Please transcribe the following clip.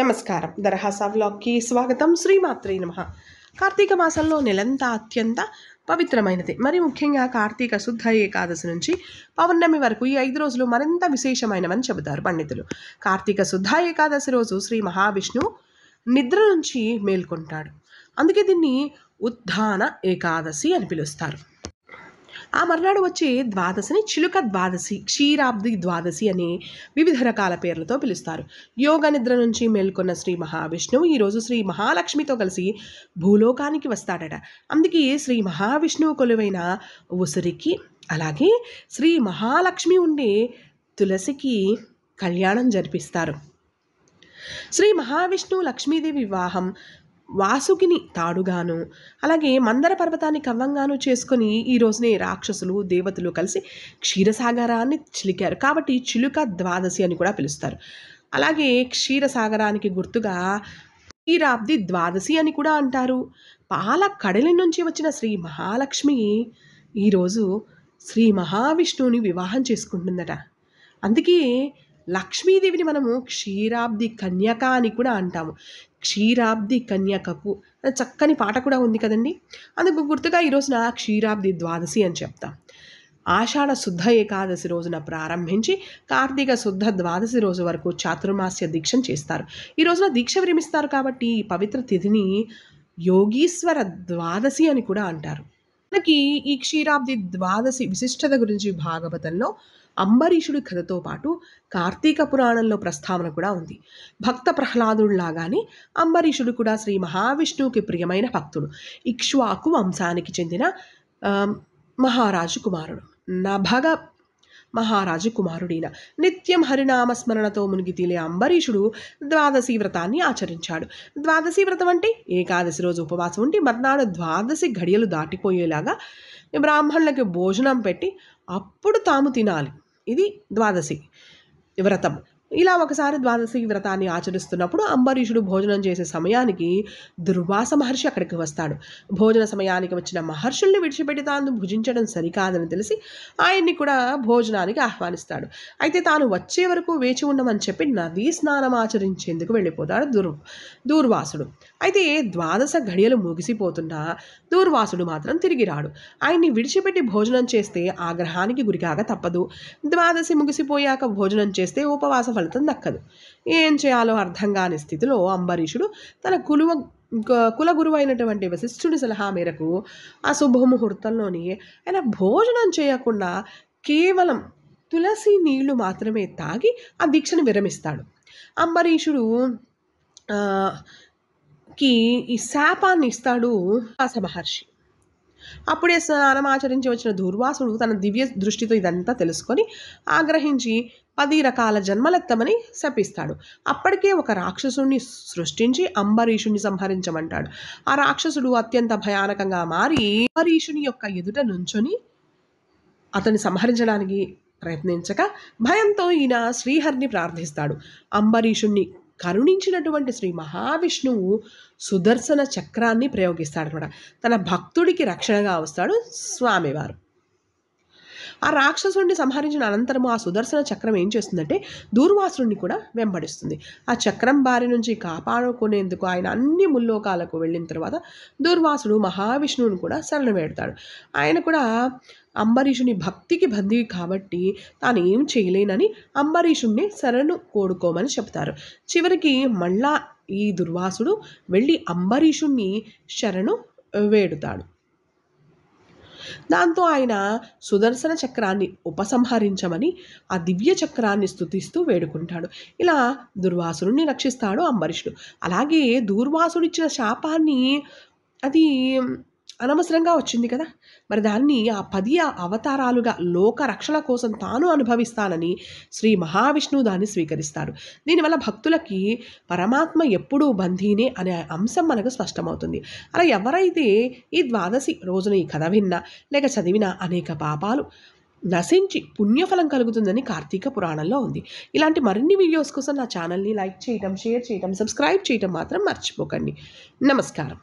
నమస్కారం దర్హాసా వ్లాగ్కి స్వాగతం శ్రీమాత్రే నమ కార్తీక మాసంలో నెలంతా అత్యంత పవిత్రమైనది మరి ముఖ్యంగా కార్తీక శుద్ధ ఏకాదశి నుంచి పౌర్ణమి వరకు ఈ ఐదు రోజులు మరింత విశేషమైనవని చెబుతారు పండితులు కార్తీక శుద్ధ ఏకాదశి రోజు శ్రీ మహావిష్ణువు నిద్ర నుంచి మేల్కొంటాడు అందుకే దీన్ని ఉద్ధాన ఏకాదశి అని పిలుస్తారు ఆ మర్నాడు వచ్చే ద్వాదశిని చిలుక ద్వాదశి క్షీరాబ్ది ద్వాదశి అనే వివిధ రకాల పేర్లతో పిలుస్తారు యోగ నిద్ర నుంచి మేల్కొన్న శ్రీ మహావిష్ణువు ఈరోజు శ్రీ మహాలక్ష్మితో కలిసి భూలోకానికి వస్తాడట అందుకే శ్రీ మహావిష్ణువు కొలువైన ఉసిరికి అలాగే శ్రీ మహాలక్ష్మి ఉండే తులసికి కళ్యాణం జరిపిస్తారు శ్రీ మహావిష్ణువు లక్ష్మీదేవి వివాహం వాసుకిని తాడుగాను అలాగే మందర పర్వతాన్ని కవ్వంగాను చేసుకొని ఈ రోజునే రాక్షసులు దేవతలు కలిసి క్షీరసాగరాన్ని చిలికారు కాబట్టి చిలుక ద్వాదశి అని కూడా పిలుస్తారు అలాగే క్షీరసాగరానికి గుర్తుగా క్షీరాబ్ది ద్వాదశి అని కూడా అంటారు పాల కడలి నుంచి వచ్చిన శ్రీ మహాలక్ష్మి ఈరోజు శ్రీ మహావిష్ణువుని వివాహం చేసుకుంటుందట అందుకే లక్ష్మీదేవిని మనము క్షీరాబ్ది కన్యక అని కూడా అంటాము క్షీరాబ్ది కన్యకకు చక్కని పాట కూడా ఉంది కదండి అందుకు గుర్తుగా ఈరోజున క్షీరాబ్ది ద్వాదశి అని చెప్తాం ఆషాఢ శుద్ధ ఏకాదశి రోజున ప్రారంభించి కార్తీక శుద్ధ ద్వాదశి రోజు వరకు చాతుర్మాస్య దీక్షను చేస్తారు ఈ రోజున దీక్ష విరమిస్తారు కాబట్టి ఈ పవిత్ర తిథిని యోగీశ్వర ద్వాదశి అని కూడా అంటారు మనకి ఈ క్షీరాబ్ది ద్వాదశి విశిష్టత గురించి భాగవతంలో అంబరీషుడి కథతో పాటు కార్తీక పురాణంలో ప్రస్తావన కూడా ఉంది భక్త ప్రహ్లాదుడిలాగానే అంబరీషుడు కూడా శ్రీ మహావిష్ణువుకి ప్రియమైన భక్తుడు ఇక్ష్వాకు వంశానికి చెందిన మహారాజు కుమారుడు నభగ మహారాజు కుమారుడైన నిత్యం హరినామస్మరణతో మునిగి తేలే అంబరీషుడు ద్వాదశి వ్రతాన్ని ఆచరించాడు ద్వాదశి వ్రతం అంటే ఏకాదశి రోజు ఉపవాసం ఉండి మర్నాడు ద్వాదశి ఘడియలు దాటిపోయేలాగా బ్రాహ్మణులకి భోజనం పెట్టి అప్పుడు తాము తినాలి ఇది ద్వాదశి వ్రతం ఇలా ఒకసారి ద్వాదశి వ్రతాన్ని ఆచరిస్తున్నప్పుడు అంబరీషుడు భోజనం చేసే సమయానికి దుర్వాస మహర్షి అక్కడికి వస్తాడు భోజన సమయానికి వచ్చిన మహర్షుల్ని విడిచిపెట్టి తాను భుజించడం సరికాదని తెలిసి ఆయన్ని కూడా భోజనానికి ఆహ్వానిస్తాడు అయితే తాను వచ్చే వరకు వేచి ఉండమని చెప్పి నదీ స్నానం ఆచరించేందుకు వెళ్ళిపోతాడు దుర్ దూర్వాసుడు అయితే ద్వాదశ ఘడియలు ముగిసిపోతున్నా దూర్వాసుడు మాత్రం తిరిగి రాడు ఆయన్ని విడిచిపెట్టి భోజనం చేస్తే ఆగ్రహానికి గురికాక తప్పదు ద్వాదశి ముగిసిపోయాక భోజనం చేస్తే ఉపవాస ఫలితం దక్కదు ఏం చేయాలో అర్థం కాని స్థితిలో అంబరీషుడు తన కులువ కులగురువు అయినటువంటి వశిష్ఠుడి సలహా మేరకు ఆ శుభముహూర్తంలోని ఆయన భోజనం చేయకుండా కేవలం తులసి నీళ్లు మాత్రమే తాగి ఆ దీక్షను విరమిస్తాడు అంబరీషుడు కి ఈ శాపాన్ని ఇస్తాడు వ్యాస మహర్షి అప్పుడే స్నానం ఆచరించి వచ్చిన దూర్వాసుడు తన దివ్య దృష్టితో ఇదంతా తెలుసుకొని ఆగ్రహించి పది రకాల జన్మలెత్తమని శపిస్తాడు అప్పటికే ఒక రాక్షసుణ్ణి సృష్టించి అంబరీషుణ్ణి సంహరించమంటాడు ఆ రాక్షసుడు అత్యంత భయానకంగా మారి అంబరీషుని యొక్క ఎదుట నుంచొని అతన్ని సంహరించడానికి ప్రయత్నించక భయంతో ఈయన శ్రీహరిని ప్రార్థిస్తాడు అంబరీషుణ్ణి కరుణించినటువంటి శ్రీ మహావిష్ణువు సుదర్శన చక్రాన్ని ప్రయోగిస్తాడనమాట తన భక్తుడికి రక్షణగా వస్తాడు స్వామివారు ఆ రాక్షసుడిని సంహరించిన అనంతరము ఆ సుదర్శన చక్రం ఏం చేస్తుందంటే దూర్వాసుని కూడా వెంబడిస్తుంది ఆ చక్రం బారి నుంచి కాపాడుకునేందుకు ఆయన అన్ని ముల్లోకాలకు వెళ్ళిన తర్వాత దూర్వాసుడు మహావిష్ణువుని కూడా శరణు వేడతాడు ఆయన కూడా అంబరీషుని భక్తికి బందీ కాబట్టి తాను ఏం చేయలేనని అంబరీషుణ్ణి శరణు కోడుకోమని చెప్తారు చివరికి మళ్ళా ఈ దుర్వాసుడు వెళ్ళి అంబరీషుణ్ణి శరణు వేడుతాడు దాంతో ఆయన సుదర్శన చక్రాన్ని ఉపసంహరించమని ఆ దివ్య చక్రాన్ని స్థుతిస్తూ వేడుకుంటాడు ఇలా దుర్వాసురుణ్ణి రక్షిస్తాడు అంబరీషుడు అలాగే దూర్వాసుడిచ్చిన శాపాన్ని అది అనవసరంగా వచ్చింది కదా మరి దాన్ని ఆ పది అవతారాలుగా లోక రక్షణ కోసం తాను అనుభవిస్తానని శ్రీ మహావిష్ణువు దాన్ని స్వీకరిస్తాడు దీనివల్ల భక్తులకి పరమాత్మ ఎప్పుడూ బంధీనే అనే అంశం మనకు స్పష్టమవుతుంది అలా ఎవరైతే ఈ ద్వాదశి రోజున ఈ కథ విన్నా లేక చదివినా అనేక పాపాలు నశించి పుణ్యఫలం కలుగుతుందని కార్తీక పురాణంలో ఉంది ఇలాంటి మరిన్ని వీడియోస్ కోసం నా ఛానల్ని లైక్ చేయడం షేర్ చేయడం సబ్స్క్రైబ్ చేయడం మాత్రం మర్చిపోకండి నమస్కారం